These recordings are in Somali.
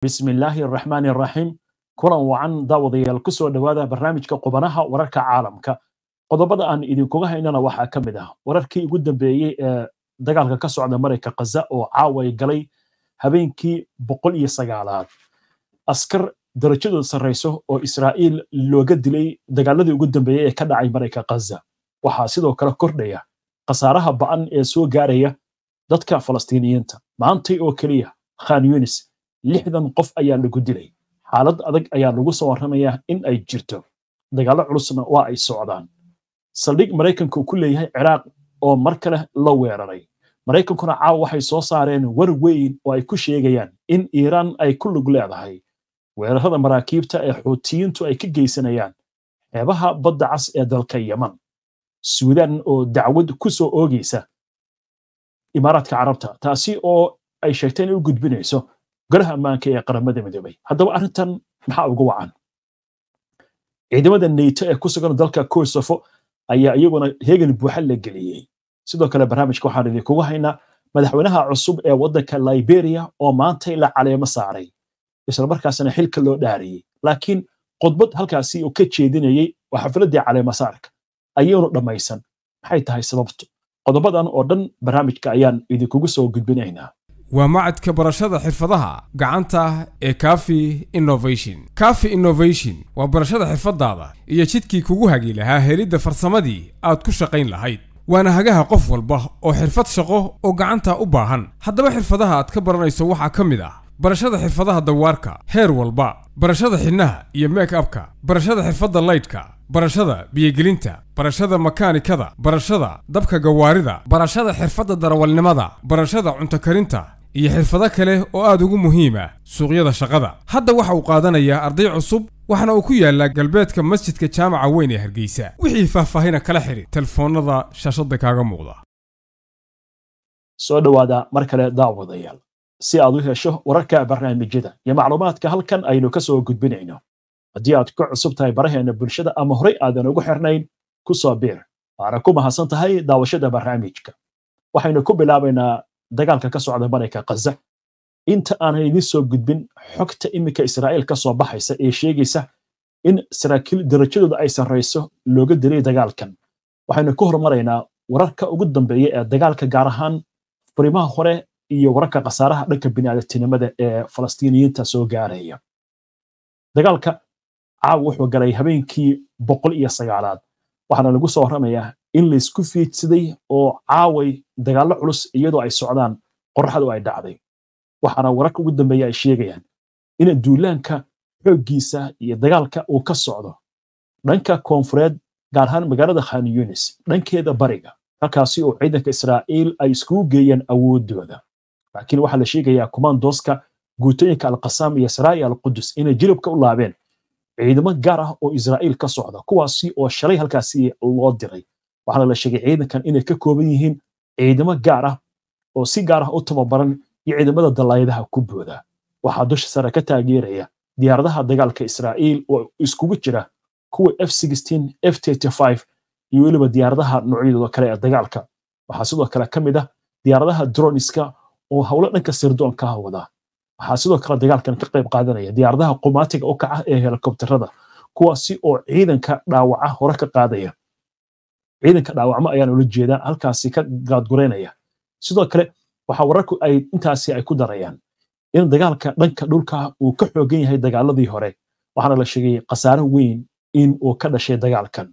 bismi illaahi araxiim kulan wacan daawadayaal ku soo dhowaada barnaamijka qubanaha wararka caalamka qodobada aan idinkuga haynana waxaa ka mid ah wararkii ugu dambeeyey ee dagaalka ka socda marayka khaza oo caaway galay habeenkii boqol iyo sagaalaad askar darajadooda sarrayso oo israa'iil looga dilay dagaaladii ugu dambeeyey ee ka dhacay mareyka khaza waxaa sidoo kale kordhaya khasaaraha ba'an ee soo gaaraya dadka falastiiniyiinta maantay oo keliya khan yunis lixdan qof ayaa lagu dilay xaalad adag ayaa lagu soo warramayaa in ay jirto dagaalo culusna waa ay socdaan saldhig maraykanka uu ku leeyahay ciraaq oo mar kale la weeraray maraykankuna caawa waxay soo saareen war weyn oo ay ku sheegayaan in iiraan ay ku lug leedahay weerarada maraakiibta ee xuutiyiintu ay ka geysanayaan xeebaha badda cas ee dalka yeman suudaan oo dacwad ku soo oogaysa imaaraadka carabta taasi oo ay sheegtay inay u gudbinayso golaha ammaanka ee qaramada midoobay haddaba arrintan maxaa ugu wacan ciidamada nato ee ku sugan dalka kosofo ayaa iyaguna heegan buuxa la geliyey sidoo kale barnaamijka waxaan idinkugu haynaa madaxweynaha cusub ee waddanka liberia oo maantay la caleemo saaray islamarkaasna xilka loo dhaariyey laakiin khudbad halkaasi uu ka jeedinayey waa xafiladdii caleemo saarka ayaynu dhammaysan maxay tahay sababtu qodobadan oo dhan barnaamijka ayaan idinkugu soo gudbinaynaa waa macadka barashada xirfadaha gacanta ee kafi innovation kafi innovation waa barashada xirfadaada iyo jidkii kugu hagi lahaa helidda farsamadii aad ku shaqayn lahayd waana hagaha qof walba oo xirfad shaqo oo gacantaa u baahan haddaba xirfadaha aad ka baranayso waxaa ka mid ah barashada xirfadaha dawaarka heer walba barashada xidhnaha iyo meek abka barashada xirfadda laydhka barashada biyogelinta barashada makaanikada barashada dabka gawaarida barashada xirfadda darawalnimada barashada cuntokarinta iyo xirfado kale oo aad ugu muhiim ah suuqyada shaqada hadda waxa uu qaadanayaa arday cusub waxaana uu ku yaallaa galbeedka masjidka jaamaca weyn ee hargeysa wixii faahfaahina kala xidhi telefoonnada shaashadda kaaga muuqda soo dhowaada mar kale daawadayaal si aad u hesho wararka barnaamijyada iyo macluumaadka halkan aynu ka soo gudbinayno haddii aad ka cusub tahay baraheenna bulshada ama horey aadan ugu xirnayn ku soo biir waana ku mahadsan tahay daawashada barnaamijka waxaynu ku bilaabaynaa dagaalka ka socda marayka kaza inta aanan idin soo gudbin xogta iminka israa'iil ka soo baxaysa ee sheegaysa in saraakiil darajadooda ay sarrayso looga dilay dagaalkan waxaynu ka hormaraynaa wararka ugu dambeeya ee dagaalka gaar ahaan furimaha hore iyo wararka khasaaraha dhanka bini'aadamtinimada ee falastiiniyiinta soo gaaraya dagaalka caaw wuxuu galay habeenkii boqol iyo sagaalaad waxaana lagu soo warramayaa in laysku fiidsiday oo caaway dagaallo culus iyadoo ay socdaan qorraxdu ay dhacday waxaana wararka ugu dambeeya ay sheegayaan in duulaanka xooggiisa iyo dagaalka uu ka socdo dhanka koonfureed gaar ahaan magaalada khan yunis dhankeeda bariga halkaasi oo ciidanka israa'iil ay iskugu geeyeen awoodooda laakiin waxaa la sheegayaa kumaandoska guutooyinka alqasaam iyo saraa'i alqudus inay jilibka u laabeen ciidamo gaar ah oo israa'iil ka socda kuwaasi oo shalay halkaasi loo diray waxaana la sheegay ciidankan inay ka kooban yihiin ciidamo gaar ah oo si gaar ah u tababaran iyo ciidamada dalaayadaha ku booda waxaa dusha sare ka taageeraya diyaaradaha dagaalka Israa'iil oo iskugu jira kuwa f f iyo weliba diyaaradaha noocyadooda kale ee dagaalka waxaa sidoo kale ka mid ah diyaaradaha droniska oo hawlo dhanka sirdoonka ah wada waxaa sidoo kale dagaalkan ka qayb qaadanaya diyaaradaha qumaatiga u kaca ee helikobtarada kuwaasi oo ciidanka dhaawaca hore ka qaadaya ciidanka dhaawacmo ayaan ula jeedaa halkaasi ka gaadgureynaya sidoo kale waxa wararku ay intaasi ay ku darayaan in dagaalka dhanka dhulka uu ka xoogan yahay dagaaladii hore waxaana la sheegay khasaaro weyn in uu ka dhashay dagaalkan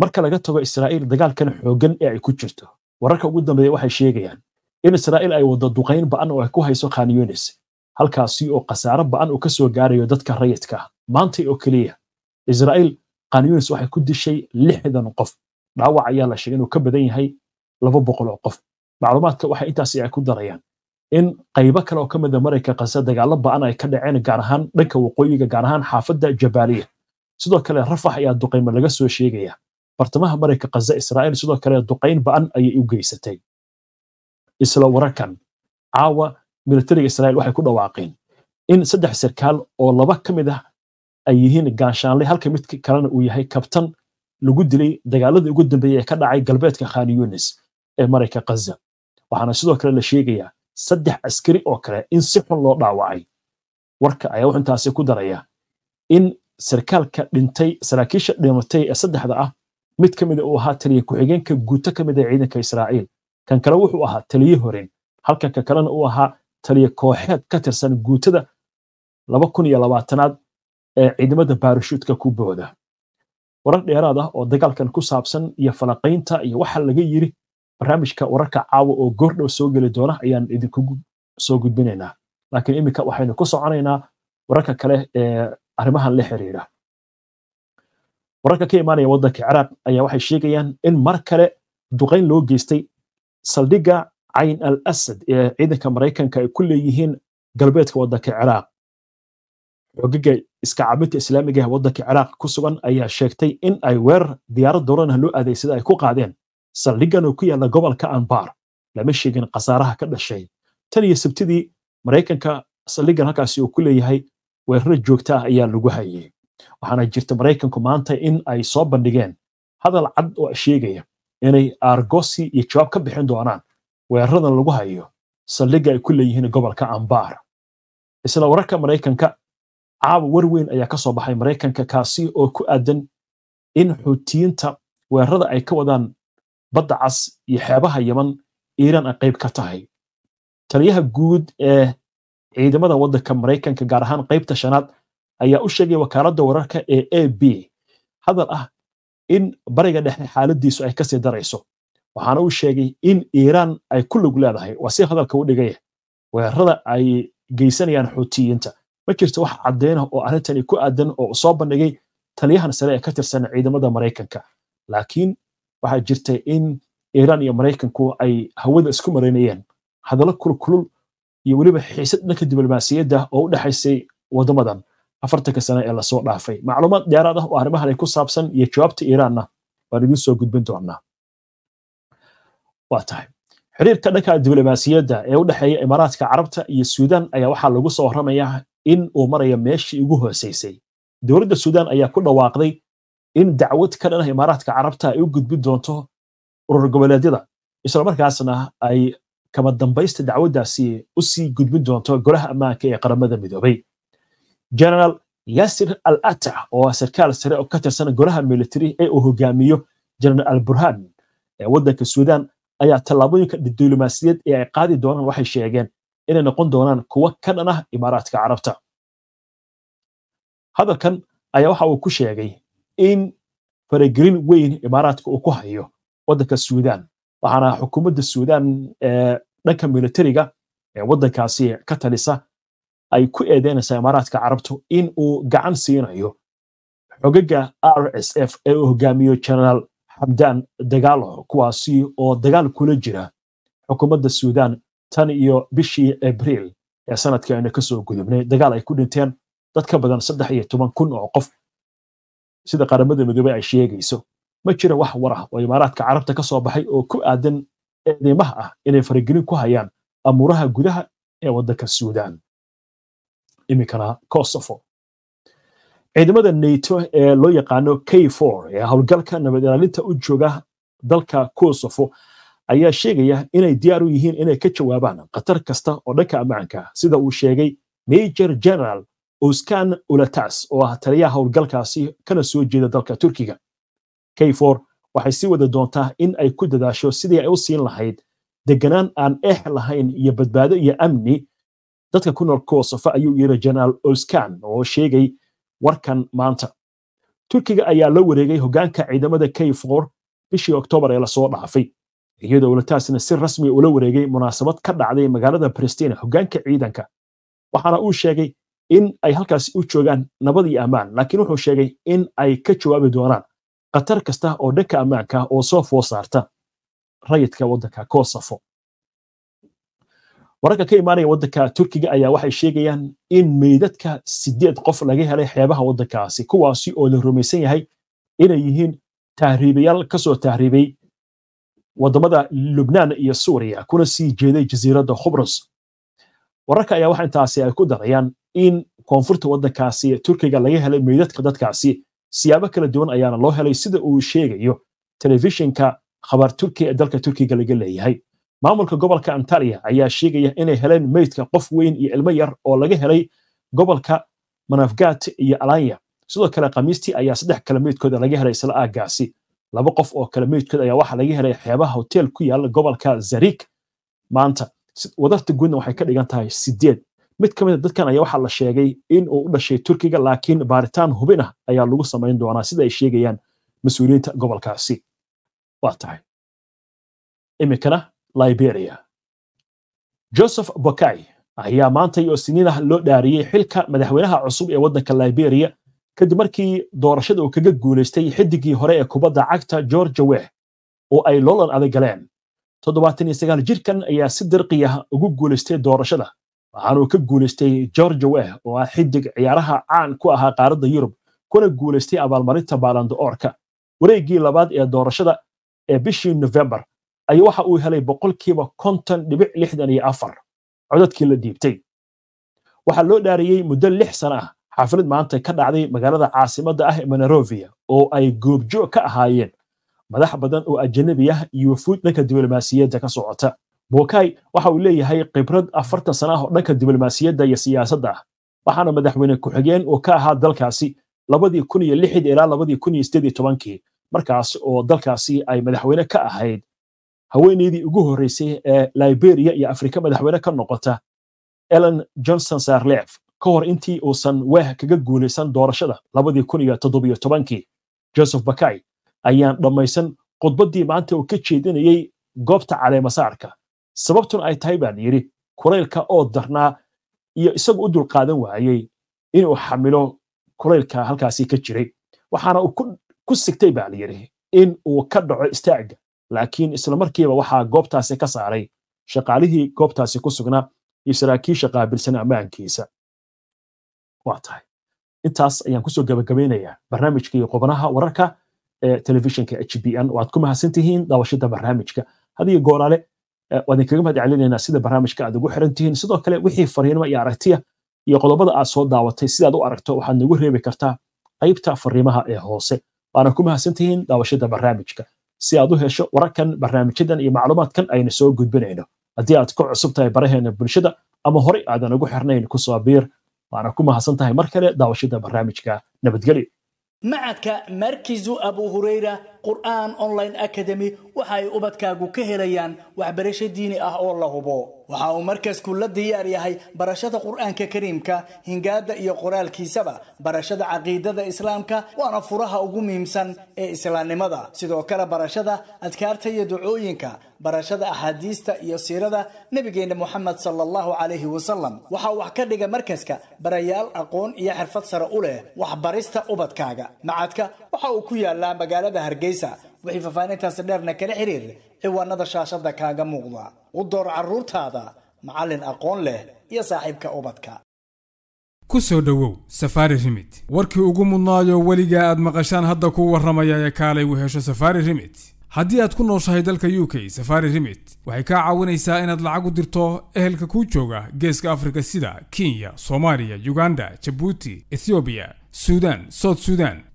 marka laga tago israa'iil dagaalkan xoogan ee ay ku jirto wararka ugu dambeeya waxay sheegayaan in israa'iil ay waddo duqayn ba'an oo ay ku hayso khan yunis halkaasi oo khasaaro ba'an oo ka gaarayo dadka rayidka maanta oo keliya israa'iil qaanyunis waxay ku dishay lixdan qof dhaawac ayaa la sheegay inuu ka badan yahay laba boqol oo qof macluumaadka waxay intaasi ay ku darayaan in qaybo kale oo ka mida ah marayka qase dagaalo ba'an ay ka dhaceen gaar ahaan dhanka waqooyiga gaar ahaan xaafadda jabaaliya sidoo kale rafax ayaa duqayma laga soo sheegaya bartamaha marayka qase israa'iil sidoo kale duqayn ba'an ayay u geysatay isla wararkan caawa militariga israa'iil waxay ku dhawaaqeen in saddex sarkaal oo laba ka mid ah ay yihiin gaashaanle halka mid kalena uu yahay kabtan lagu dilay dagaaladii ugu dambeeyey ee ka dhacay galbeedka khan yunis ee marayka khaza waxaana sidoo kale la sheegayaa saddex askari oo kale in si xun loo dhaawacay warka ayaa wuxuu intaasi ku daraya in sarkaalka dhintay saraakiisha dhimatay ee saddexda ah mid ka mida ah uu ahaa taliye ku-xigeenka guuto ka mid ee ah ciidanka israaciil kan kale wuxuu ahaa taliye horin halka ka kalena uu ahaa taliye kooxeed ka tirsan guutada laba kun iyo labaatanaad ee ciidamada baarashuudka ku booda warar dheeraad ah oo dagaalkan ku saabsan iyo falaqaynta iyo waxa laga yiri barnaamijka wararka caawa oo goordhow soo geli doona ayaan idinkugu soo gudbinaynaa laakiin iminka waxaynu ku soconaynaa wararka kale ee arrimahan la xiriira wararka ka imaanaya waddanka ciraaq ayaa waxay sheegayaan in mar kale duqayn loo geystay saldhigga cayn al asad ee ciidanka maraykanka ay ku leeyihiin galbeedka waddanka ciraaq xoogaga iskacabinta islaamiga ee waddanka ciraaq ku sugan ayaa sheegtay in ay weerar diyaarad dowranah loo adeegsada ay ku qaadeen saldhiggan oo ku yaalla gobolka anbar lama sheegin khasaaraha ka dhashay tan iyo sabtidii maraykanka saldhiggan halkaasi uu ku leeyahay weerara joogta ah ayaa lagu hayay waxaana jirta maraykanku maanta in ay soo bandhigeen hadal cad oo sheegaya inay argosi iyo jawaab ka bixin doonaan weeraradan lagu hayo saldhigga ay ku leeyihiin gobolka anbar isla wararka maraykanka caawa warweyn ayaa ka soo baxay maraykanka kaasi oo ku aadan in xuutiyiinta weerarada ay ka wadaan badda cas iyo xeebaha yeman iiraan ay qayb ka tahay taliyaha guud ee ciidamada waddanka maraykanka gaar ahaan qaybta shanaad ayaa u sheegay wakaaladda wararka ee a b hadal ah in bariga dhexe xaaladiisu ay kasii darayso waxaana uu sheegay in iiraan ay ku lug leedahay waa si hadalka u dhigay weerarada ay geysanayaan xuutiyiinta ma jirto wax caddeynah oo arrintani ku aadan oo soo bandhigay taliyahan sare ee ka tirsan ciidamada maraykanka laakiin waxaa jirta in iiraan iyo maraykanku ay hawada isku maraynayeen hadallo kulkulul iyo weliba xiisad dhanka diblomaasiyadda oo u dhexaysay waddamadan afartanka sane ee lasoo dhaafay macluumaad dheeraad ah oo arrimahan ay ku saabsan iyo jawaabta iiraanna waan idiin soo gudbin doonaa waa tahay xiriirka dhanka diblomaasiyadda ee u dhexeeya imaaraadka carabta iyo suudaan ayaa waxaa lagu soo warramayaa in uu maraya meeshii ugu hooseysay dowladda suudaan ayaa ku dhawaaqday in dacwad ka dhan ah imaaraadka carabta ay u gudbin doonto urur goboleedyada islamarkaasna ay kama dambaysta dacwaddaasi u sii gudbin doonto golaha ammaanka ee qaramada midoobay generaal yasir al atax oo ah sarkaal sare oo ka tirsan golaha militari ee uu hogaamiyo generaal al burhan ee waddanka suudaan ayaa tallaabooyinka diblumaasiyadeed ee ay qaadi doonaan waxay sheegeen inay noqon doonaan kuwo ka dhan ah imaaraadka carabta hadalkan ayaa waxa uu ku sheegay in faragelin weyn imaaraadka uu ku hayo waddanka suudan waxaana xukuumadda suudan ee eh, dhanka militariga ee waddankaasi ka talisa ay ku eedeynaysaa imaaraadka carabtu in uu gacan siinayo xogaga r s f ee uu hogaamiyo genaraal xamdan dagaalo kuwaasi oo dagaal kula jira xukuumadda suudan tan iyo bishii abriil ee sanadkii aynu kasoo gudubnay dagaal ay ku dhinteen dadka badan saddex iyo toban kun oo qof sida qaramada midoobey ay sheegayso ma jira wax war ah oo imaaraadka carabta kasoo baxay oo ku aadan eedeymaha ah inay faragelin ku hayaan amuuraha gudaha ee waddanka suudaan iminkana kosofo ciidamada nato ee loo yaqaano k for ee howlgalka nabad ilaalinta u jooga dalka kosofo ayaa sheegaya inay diyaar u yihiin inay ka jawaabaan khatar kasta oo dhanka ammaanka ah. sida uu sheegay major general oskan ulatas oo ah taliyaha howlgalkaasi kana soo jeeda dalka turkiga kfor waxay sii wada doontaa in ay ku dadaasho sidii ay u siin lahayd deganaan aan eex eh lahayn iyo badbaado iyo amni dadka ku nool kosofa ayuu yiri general oskan oo sheegay warkan maanta turkiga ayaa la wareegay hogaanka ciidamada k bishii oktoobar ee lasoo dhaafay iyadoo ulataasna si rasmi ula wareegay munaasabad ka dhacday magaalada palestina hoggaanka ciidanka waxaana uu sheegay in ay halkaas u joogaan nabad iyo ammaan laakiin wuxuu sheegay in ay ka jawaabi doonaan khatar kasta oo dhanka ammaanka oo soo foo saarta rayidka waddanka kosofo wararka ka imaanaya waddanka turkiga ayaa waxay sheegayaan in meydadka sideed qof laga helay xeebaha wadankaasi kuwaasi oo la rumaysan yahay inay yihiin tahriibayaal kasoo tahriibay wadamada lubnaan iyo suuriya kuna sii jeeday jasiiradda khubrus wararka ayaa waxa intaasi ay ku darayaan in koonfurta waddankaasi turkiga laga helay meydadka dadkaasi siyaabo kala duwan ayaana loo helay sida uu sheegayo telefishinka khabar turki ee dalka turkiga laga leeyahay maamulka gobolka antaliya ayaa sheegaya inay heleen meydka qof weyn iyo ilmo yar oo laga helay gobolka manafgat iyo alanya sidoo kale khamiistii ayaa saddex kale meydkooda laga helay isla aaggaasi laba qof oo kale meydkood ayaa waxaa laga helay xeebaha hotel ku yaala gobolka zarik maanta wadarta guudna waxay ka dhigan tahay sideed mid ka mida ah dadkan ayaa waxaa la sheegay in uu u dhashay turkiga laakiin baaritaan hubin ah ayaa lagu samayn doonaa sida ay sheegayaan mas-uuliyiinta gobolkaasi waa tahay iminkana liberia joseph bokai ayaa maanta iyo siniin ah loo dhaariyey xilka madaxweynaha cusub ee waddanka liberia kadib markii doorashada uu kaga guulaystay xidigii hore ee kubadda cagta georgia weeh oo ay loolan adag galeen toddobaatan iyo sagaal jirkan ayaa si dirqiyah ugu guulaystay doorashada uu ka guulaystay georgia weeh oo ah xidig ciyaaraha caan ku ahaa qaaradda yurub kuna guulaystay abaalmarinta baalando oorka wareegii labaad ee doorashada ee bishii nofembar ayaa waxa uu helay boqolkiiba konton dhibic lixdan iyo afar codadkii la dhiibtay waxaa loo dhaariyey muddo lix sana ah xaflad maanta ka dhacday magaalada caasimada ah ee monrovia oo ay goobjoog ka ahaayeen madax badan oo ajanabi ah iyo fuud dhanka diblomaasiyadda ka socota bokai waxa uu leeyahay khibrad afartan sana ah oo dhanka diblomaasiyadda iyo siyaasadda ah waxaana madaxweyne ku-xigeen oo ka ahaa dalkaasi labadii kun iyo lixdii ilaa labadii kun iyo sideed tobankii markaas oo dalkaasi ay madaxweyne ka ahayd haweeneydii ugu horreysay ee liberia iyo afrika madaxweyne ka noqota ellen johnson sarlef ka hor intii uusan weeh kaga guulaysan doorashada labadii kun iyo toddobiyo tobankii joseph bakai ayaan dhammaysan khudbaddii maanta uu ka jeedinayey goobta caleemasaarka sababtun ay tahay baan yidhi kulaylka oo darnaa iyo isagu u dulqaadan waayey inuu xamilo kulaylka halkaasi ka jiray waxaana uu ku sigtay baa la yidhi in uu ka dhaco istaagga laakiin islamarkiiba waxaa goobtaasi ka saaray shaqaalihii goobtaasi ku sugnaa iyo saraakiisha qaabilsan ammaankiisa waa tahay intaas ayaan kusoo gabagabeynayaa barnaamijka iyo qubnaha wararka ee telefishinka h b n waad ku mahadsantihiin daawashada barnaamijka hadiyo goolaale eh, waan idinkaga mahad celinaynaa sida barnaamijka aad ugu xiran tihiin sidoo kale wixii fariinimo iyo aragtiya iyo qodobada aad soo daawatay sidaad u aragto waxaad nagu reebi kartaa qaybta fariimaha ee hoose waana ku mahadsantihiin daawashada barnaamijka si aad u hesho wararkan barnaamijyadan iyo macluumaadkan aynu soo gudbinayno haddii aad ku cusub baraheena bulshada ama horey aadan ugu xirnayn kusoo biir waana ku mahadsan tahay mar kale daawashada barnaamijka nabadgelyo macadka markizu abu hurayra qur'aan online academy waxa ay ubadkaagu ka helayaan waxbarasho diini ah oo la hubo waxa uu markasku la diyaar yahay barashada qur-aanka kariimka hingaada iyo qoraalkiisaba barashada caqiidada islaamka waana furaha ugu muhiimsan ee islaamnimada sidoo kale barashada adkaarta iyo ducooyinka barashada axaadiista iyo siirada nebigeenna moxamed sala allahu calayhi wasalam waxaa wax ka dhiga markaska barayaal aqoon iyo xirfad sare u leh waxbarista ubadkaaga macadka waxa uu ku yaallaa magaalada hargeysa wixii faafaahintaasi dheerna kala xiriir ciwaanada shaashada kaaga muuqda u door caruurtaada macalin aqoon leh iyo saaxiibka ubadka ku soo dhowow safari rimit warkii ugu mudnaayo weligaa aad maqashaan hadda kuu warramaya ee kaalay uu hesho safaari rimit haddii aad ku nooshahay dalka u k safari rimit waxay kaa caawinaysaa inaad lacag u dirto ehelka kuu jooga geeska afrika sida kenya soomaaliya uganda jabuuti ethoobiya suudaan south suudaan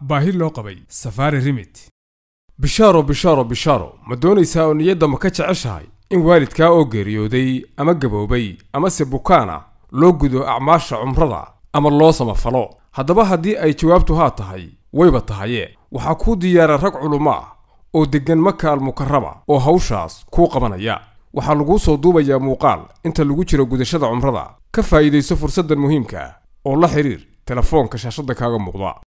baahi loo qabay safaari rimit bishaaro bishaaro bishaaro ma doonaysaa oo niyadda ma ka jeceshahay in waalidkaa oo geeriyooday ama gaboobay amase bukaan ah loo gudo acmaasha cumrada ama loo samafalo haddaba haddii ay jawaabtu haa tahay wayba tahaye waxaa kuu diyaara rag culummo ah oo deggan maka almukarama oo hawshaas kuu qabanaya waxaa laguu soo duubayaa muuqaal inta lagu jiro gudashada cumrada ka faa'iidayso fursaddan muhiimka ah oo la xidhiir telefoonka shaashadda kaaga muuqda